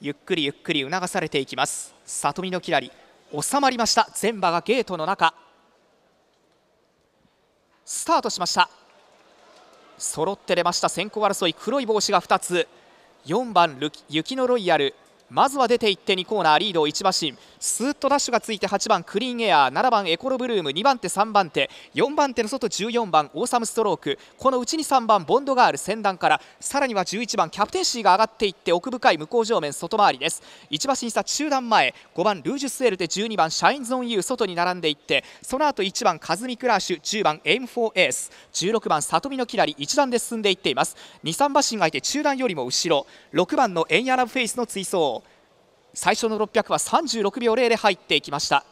ゆっくりゆっくり促されていきます里見のキラリ収まりました全馬がゲートの中スタートしました揃って出ました先行争い黒い帽子が2つ4番雪のロイヤルまずは出ていって2コーナーリードを1馬身スーッとダッシュがついて8番クリーンエアー7番エコロブルーム2番手3番手4番手の外14番オーサムストロークこのうちに3番ボンドガール先団からさらには11番キャプテンシーが上がっていって奥深い向こう上面外回りです1馬身差中段前5番ルージュスエルで12番シャインゾンユー外に並んでいってその後1番カズミクラーシュ10番エイム4エース16番里見のキラリ1段で進んでいっています23馬身がいて中段よりも後ろ6番のエンヤラブフェイスの追走最初の600は36秒0で入っていきました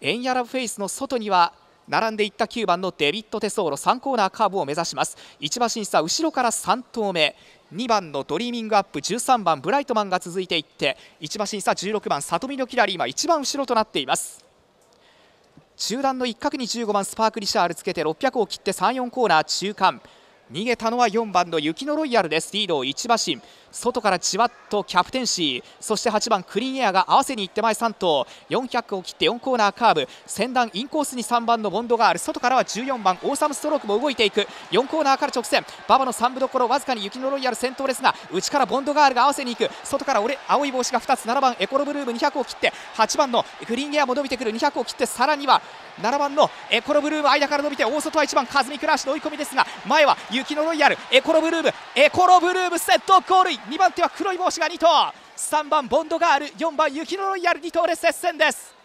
エンヤラブフェイスの外には並んでいった9番のデビッド・テソーロ3コーナーカーブを目指します1馬身差後ろから3投目2番のドリーミングアップ13番ブライトマンが続いていって1馬身差16番里見のキラリ今一番後ろとなっています中段の一角に15番スパーク・リシャールつけて600を切って34コーナー中間逃げたのは4番の雪のロイヤルですリードを1馬身外からじわっとキャプテンシーそして8番クリーンエアが合わせにいって前3頭400を切って4コーナーカーブ先段インコースに3番のボンドガール外からは14番オーサムストロークも動いていく4コーナーから直線馬場の3部どころわずかに雪のロイヤル先頭ですが内からボンドガールが合わせにいく外から俺青い帽子が2つ7番エコロブルーム200を切って8番のクリーンエアも伸びてくる200を切ってさらには7番のエコロブルーム間から伸びて大外は1番カズミクラーシの追い込みですが前は雪雪のロイヤルエコロブルームエコロブルームセットゴール2番手は黒い帽子が2頭3番ボンドガール4番雪のロイヤル2頭で接戦です